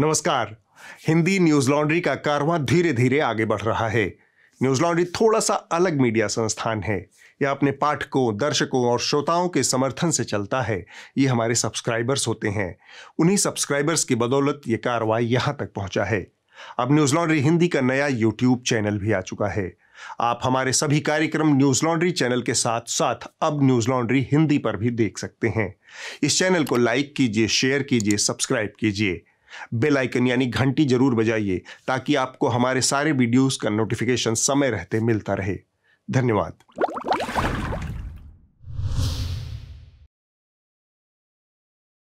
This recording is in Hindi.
नमस्कार हिंदी न्यूज लॉन्ड्री का कारवां धीरे धीरे आगे बढ़ रहा है न्यूज लॉन्ड्री थोड़ा सा अलग मीडिया संस्थान है यह अपने पाठकों दर्शकों और श्रोताओं के समर्थन से चलता है ये हमारे सब्सक्राइबर्स होते हैं उन्हीं सब्सक्राइबर्स की बदौलत ये कार्रवाई यहाँ तक पहुँचा है अब न्यूज लॉन्ड्री हिंदी का नया यूट्यूब चैनल भी आ चुका है आप हमारे सभी कार्यक्रम न्यूज लॉन्ड्री चैनल के साथ साथ अब न्यूज लॉन्ड्री हिंदी पर भी देख सकते हैं इस चैनल को लाइक कीजिए शेयर कीजिए सब्सक्राइब कीजिए बेल आइकन यानी घंटी जरूर बजाइए ताकि आपको हमारे सारे वीडियोस का नोटिफिकेशन समय रहते मिलता रहे धन्यवाद